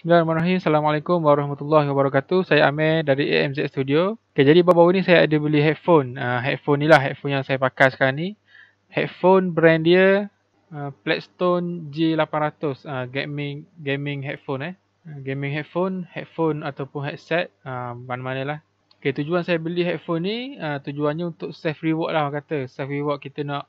Bismillahirrahmanirrahim. Assalamualaikum warahmatullahi wabarakatuh. Saya Amir dari AMZ Studio. Okay, jadi baru-baru ni saya ada beli headphone. Uh, headphone ni lah headphone yang saya pakai sekarang ni. Headphone brand dia uh, Blackstone G800 uh, ah, gaming gaming headphone eh. Gaming headphone, headphone ataupun headset uh, mana-mana lah. Okay, tujuan saya beli headphone ni uh, tujuannya untuk self reward lah kata. Self reward kita nak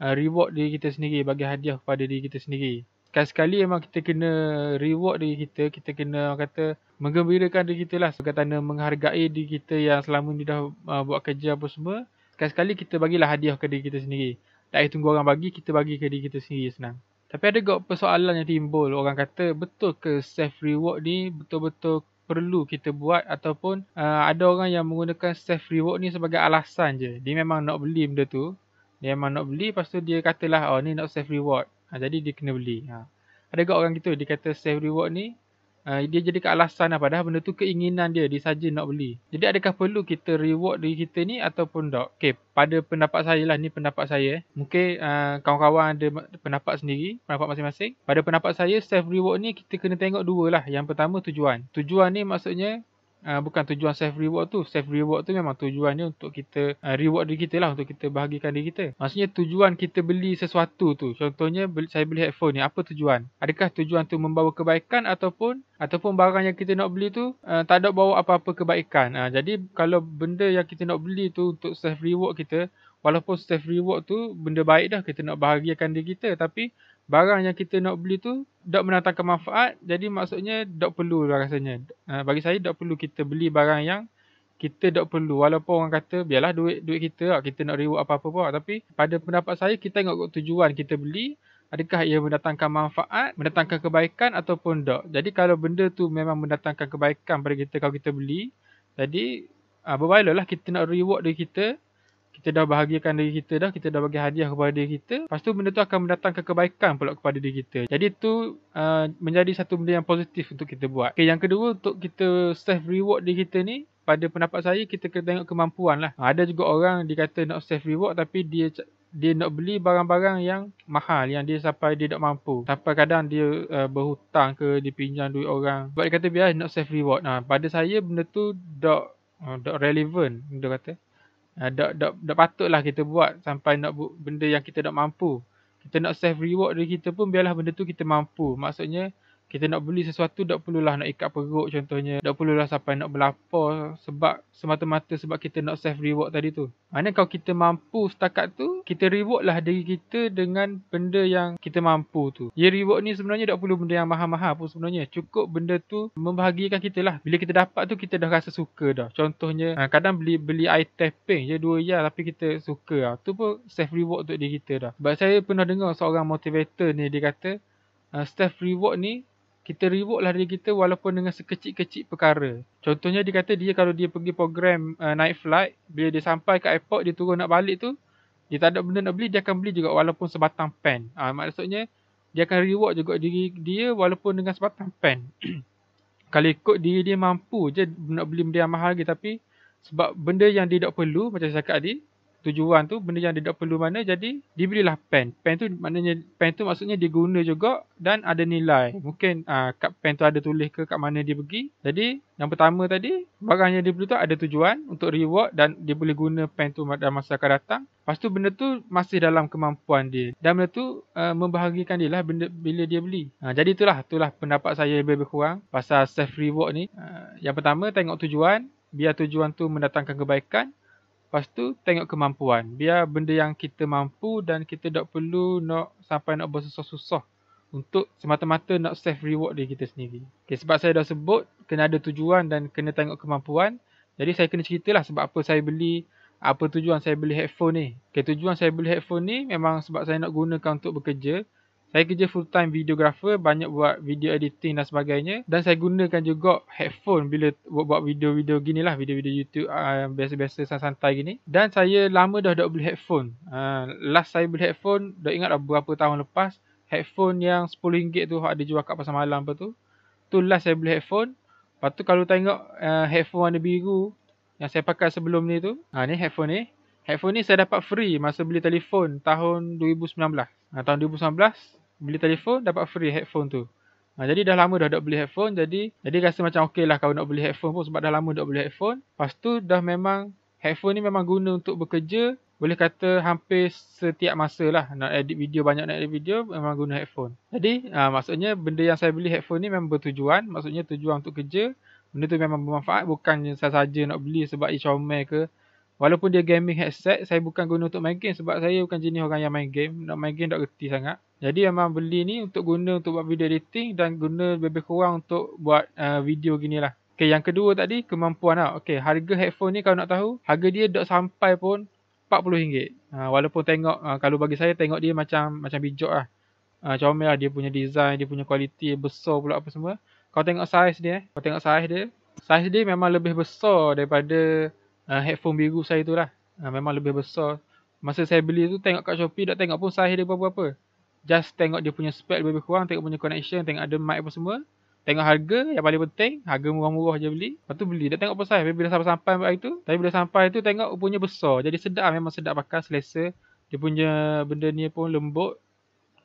uh, reward diri kita sendiri bagi hadiah kepada diri kita sendiri sekali-sekali memang kita kena reward diri kita, kita kena kata menggembirakan diri kita lah. Kata menghargai diri kita yang selama ni dah uh, buat kerja apa semua. Sekali-sekali kita bagilah hadiah ke diri kita sendiri. Tak payah tunggu orang bagi, kita bagi ke diri kita sendiri senang. Tapi ada juga persoalan yang timbul. Orang kata betul ke self reward ni betul-betul perlu kita buat ataupun uh, ada orang yang menggunakan self reward ni sebagai alasan je. Dia memang nak beli benda tu. Dia memang nak beli lepas tu dia katalah oh ni nak self reward ha, jadi dia kena beli ha. ada juga orang gitu dia kata self reward ni uh, dia jadi ke alasan lah padahal benda tu keinginan dia dia saja nak beli jadi adakah perlu kita reward diri kita ni ataupun tak okay, pada pendapat saya lah ni pendapat saya eh. mungkin uh, kawan-kawan ada pendapat sendiri pendapat masing-masing pada pendapat saya save reward ni kita kena tengok dua lah yang pertama tujuan tujuan ni maksudnya uh, bukan tujuan self reward tu. Self reward tu memang tujuannya untuk kita uh, reward diri kita lah untuk kita bahagikan diri kita. Maksudnya tujuan kita beli sesuatu tu. Contohnya beli, saya beli headphone ni apa tujuan? Adakah tujuan tu membawa kebaikan ataupun ataupun barang yang kita nak beli tu uh, tak ada bawa apa-apa kebaikan. Uh, jadi kalau benda yang kita nak beli tu untuk self reward kita walaupun self reward tu benda baik dah kita nak bahagikan diri kita tapi barang yang kita nak beli tu tak mendatangkan manfaat jadi maksudnya tak perlu lah rasanya ha, bagi saya tak perlu kita beli barang yang kita tak perlu walaupun orang kata biarlah duit duit kita lah, kita nak reward apa-apa pun lah. tapi pada pendapat saya kita tengok tujuan kita beli adakah ia mendatangkan manfaat mendatangkan kebaikan ataupun tak jadi kalau benda tu memang mendatangkan kebaikan pada kita kalau kita beli jadi ha, berbaloi lah kita nak reward diri kita kita dah bahagiakan diri kita dah, kita dah bagi hadiah kepada diri kita. Lepas tu benda tu akan mendatangkan kebaikan pula kepada diri kita. Jadi tu uh, menjadi satu benda yang positif untuk kita buat. Okay, yang kedua untuk kita self reward diri kita ni, pada pendapat saya kita kena tengok kemampuan lah. Ada juga orang dikata nak self reward tapi dia dia nak beli barang-barang yang mahal yang dia sampai dia tak mampu. Sampai kadang dia uh, berhutang ke dipinjam duit orang. Sebab dia kata biar nak self reward. Nah, ha, pada saya benda tu dok uh, dok relevant. dia kata. Tak uh, tak patutlah kita buat sampai nak bu- benda yang kita tak mampu. Kita nak save reward diri kita pun biarlah benda tu kita mampu. Maksudnya kita nak beli sesuatu tak perlulah nak ikat perut contohnya tak perlulah sampai nak berlapar sebab semata-mata sebab kita nak save reward tadi tu mana kalau kita mampu setakat tu kita reward lah diri kita dengan benda yang kita mampu tu ya reward ni sebenarnya tak perlu benda yang mahal-mahal pun sebenarnya cukup benda tu membahagiakan kita lah bila kita dapat tu kita dah rasa suka dah contohnya ha, kadang beli beli item pink je dua ya tapi kita suka lah tu pun save reward untuk diri kita dah sebab saya pernah dengar seorang motivator ni dia kata Uh, ha, staff reward ni kita lah dia kita walaupun dengan sekecil-kecil perkara. Contohnya dia kata dia kalau dia pergi program uh, night flight, bila dia sampai ke airport, dia turun nak balik tu, dia tak ada benda nak beli, dia akan beli juga walaupun sebatang pen. Uh, maksudnya, dia akan reward juga diri dia walaupun dengan sebatang pen. kalau ikut diri dia mampu je nak beli benda yang mahal lagi tapi sebab benda yang dia tak perlu, macam saya cakap tadi, tujuan tu benda yang dia tak perlu mana jadi dibelilah pen pen tu maknanya pen tu maksudnya diguna juga dan ada nilai mungkin uh, kat pen tu ada tulis ke kat mana dia pergi jadi yang pertama tadi barang yang dia tu ada tujuan untuk reward dan dia boleh guna pen tu dalam masa akan datang lepas benda tu masih dalam kemampuan dia dan benda tu uh, membahagikan dia lah benda, bila dia beli uh, jadi itulah itulah pendapat saya lebih kurang pasal self reward ni uh, yang pertama tengok tujuan biar tujuan tu mendatangkan kebaikan Lepas tu tengok kemampuan. Biar benda yang kita mampu dan kita tak perlu nak sampai nak bersusah-susah untuk semata-mata nak save reward diri kita sendiri. Okay, sebab saya dah sebut kena ada tujuan dan kena tengok kemampuan. Jadi saya kena ceritalah sebab apa saya beli, apa tujuan saya beli headphone ni. Okay, tujuan saya beli headphone ni memang sebab saya nak gunakan untuk bekerja. Saya kerja full time videographer, banyak buat video editing dan sebagainya. Dan saya gunakan juga headphone bila buat-buat video-video gini lah. Video-video YouTube uh, biasa-biasa santai-santai gini. Dan saya lama dah tak beli headphone. Uh, last saya beli headphone, dah ingat dah berapa tahun lepas. Headphone yang RM10 tu ada jual kat pasar malam apa tu. Tu last saya beli headphone. Lepas tu kalau tengok uh, headphone warna biru yang saya pakai sebelum ni tu. Ha ni headphone ni. Headphone ni saya dapat free masa beli telefon tahun 2019. Ha, tahun beli telefon dapat free headphone tu. Ha, jadi dah lama dah nak beli headphone jadi jadi rasa macam okey lah kalau nak beli headphone pun sebab dah lama nak beli headphone. Lepas tu dah memang headphone ni memang guna untuk bekerja boleh kata hampir setiap masa lah nak edit video banyak nak edit video memang guna headphone. Jadi ha, maksudnya benda yang saya beli headphone ni memang bertujuan maksudnya tujuan untuk kerja benda tu memang bermanfaat bukan saya saja nak beli sebab e-commerce ke Walaupun dia gaming headset, saya bukan guna untuk main game sebab saya bukan jenis orang yang main game. Nak main game tak reti sangat. Jadi memang beli ni untuk guna untuk buat video editing dan guna lebih kurang untuk buat uh, video gini lah. Okay, yang kedua tadi kemampuan lah. Okay, harga headphone ni kalau nak tahu, harga dia dok sampai pun RM40. Uh, walaupun tengok, uh, kalau bagi saya tengok dia macam macam bijak lah. Uh, comel lah dia punya design, dia punya kualiti, besar pula apa semua. Kau tengok size dia eh. Kau tengok size dia. Size dia memang lebih besar daripada uh, headphone biru saya tu lah. Uh, memang lebih besar. Masa saya beli tu tengok kat Shopee, tak tengok pun size dia berapa apa just tengok dia punya spek, lebih kurang, tengok punya connection, tengok ada mic apa semua. Tengok harga yang paling penting, harga murah-murah je beli. Lepas tu beli, tak tengok apa saya. Bila sampai sampai hari tu, tapi bila sampai tu tengok punya besar. Jadi sedap, memang sedap pakai, selesa. Dia punya benda ni pun lembut,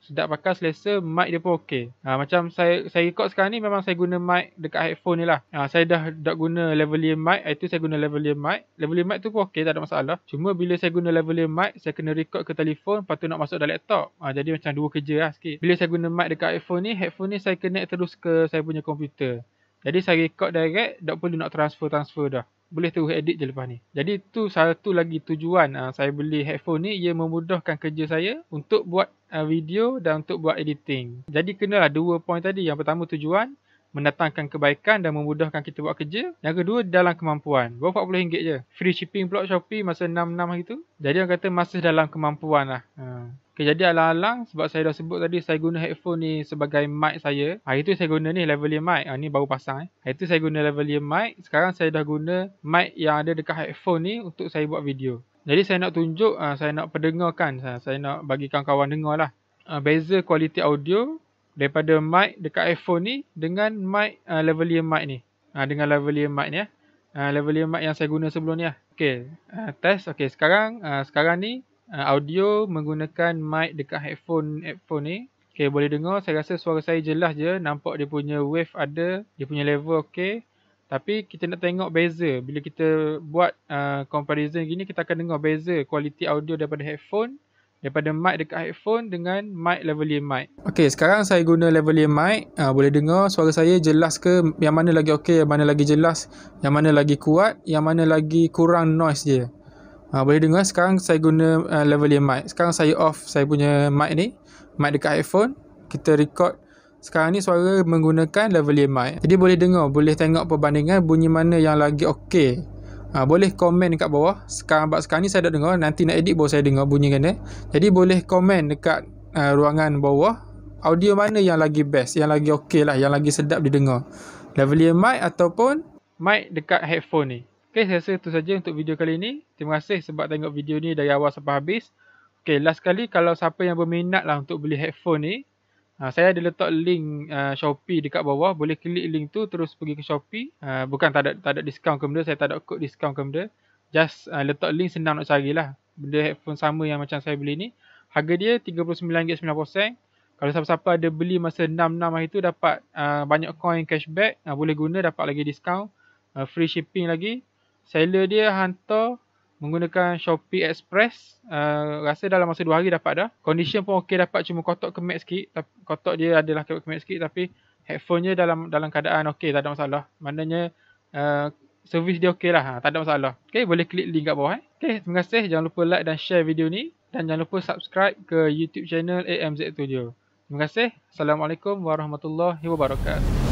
sedap pakai selesa mic dia pun okey. Ha, macam saya saya ikut sekarang ni memang saya guna mic dekat headphone ni lah. Ha, saya dah dah guna lavalier mic, itu eh, saya guna lavalier mic. Lavalier mic tu pun okey tak ada masalah. Cuma bila saya guna lavalier mic, saya kena record ke telefon lepas tu nak masuk dalam laptop. Ha, jadi macam dua kerja lah sikit. Bila saya guna mic dekat headphone ni, headphone ni saya connect terus ke saya punya komputer. Jadi saya record direct, tak perlu nak transfer-transfer dah boleh terus edit je lepas ni. Jadi tu satu lagi tujuan uh, saya beli headphone ni ia memudahkan kerja saya untuk buat uh, video dan untuk buat editing. Jadi kena lah dua point tadi. Yang pertama tujuan mendatangkan kebaikan dan memudahkan kita buat kerja. Yang kedua dalam kemampuan. Berapa RM40 je. Free shipping pula Shopee masa 6-6 hari tu. Jadi orang kata masih dalam kemampuan lah. Uh. Okay, jadi alang-alang sebab saya dah sebut tadi saya guna headphone ni sebagai mic saya. Hari itu saya guna ni level lavalier mic. Ha, ni baru pasang eh. Hari itu saya guna level lavalier mic. Sekarang saya dah guna mic yang ada dekat headphone ni untuk saya buat video. Jadi saya nak tunjuk, uh, saya nak pendengarkan, saya, ah, saya nak bagi kawan-kawan dengar lah. Uh, beza kualiti audio daripada mic dekat headphone ni dengan mic level lavalier mic ni. Uh, dengan lavalier mic ni ya. Uh. Uh, lavalier mic yang saya guna sebelum ni lah. Okay, uh, test. Okay, sekarang, uh, sekarang ni Uh, audio menggunakan mic dekat headphone headphone ni. Okay boleh dengar. Saya rasa suara saya jelas je. Nampak dia punya wave ada. Dia punya level okay. Tapi kita nak tengok beza. Bila kita buat uh, comparison gini kita akan dengar beza kualiti audio daripada headphone. Daripada mic dekat headphone dengan mic level 5 mic. Okay sekarang saya guna level 5 mic. Uh, boleh dengar suara saya jelas ke yang mana lagi okay, yang mana lagi jelas, yang mana lagi kuat, yang mana lagi kurang noise je. Ha, boleh dengar sekarang saya guna uh, level yang mic. Sekarang saya off saya punya mic ni. Mic dekat headphone. Kita record. Sekarang ni suara menggunakan level yang mic. Jadi boleh dengar. Boleh tengok perbandingan bunyi mana yang lagi okey. Ha, boleh komen dekat bawah. Sekarang buat sekarang ni saya dah dengar. Nanti nak edit baru saya dengar bunyi kena. Jadi boleh komen dekat uh, ruangan bawah. Audio mana yang lagi best. Yang lagi okey lah. Yang lagi sedap didengar. Level yang mic ataupun mic dekat headphone ni. Okay, saya rasa itu saja untuk video kali ini. Terima kasih sebab tengok video ni dari awal sampai habis. Okay, last kali kalau siapa yang berminat lah untuk beli headphone ni. Uh, saya ada letak link uh, Shopee dekat bawah. Boleh klik link tu terus pergi ke Shopee. Uh, bukan tak ada, tak ada discount ke benda. Saya tak ada code discount ke benda. Just uh, letak link senang nak lah Benda headphone sama yang macam saya beli ni. Harga dia RM39.90. Kalau siapa-siapa ada beli masa 66 hari itu dapat uh, banyak coin cashback. Uh, boleh guna dapat lagi discount. Uh, free shipping lagi seller dia hantar menggunakan Shopee Express. Uh, rasa dalam masa 2 hari dapat dah. Condition pun okey dapat cuma kotak kemek sikit. Kotak dia adalah kemek sikit tapi headphone dia dalam dalam keadaan okey tak ada masalah. Maknanya uh, ah, servis dia okey lah. Ha, tak ada masalah. Okey boleh klik link kat bawah. Eh. Okey terima kasih. Jangan lupa like dan share video ni. Dan jangan lupa subscribe ke YouTube channel AMZ Studio. Terima kasih. Assalamualaikum warahmatullahi wabarakatuh.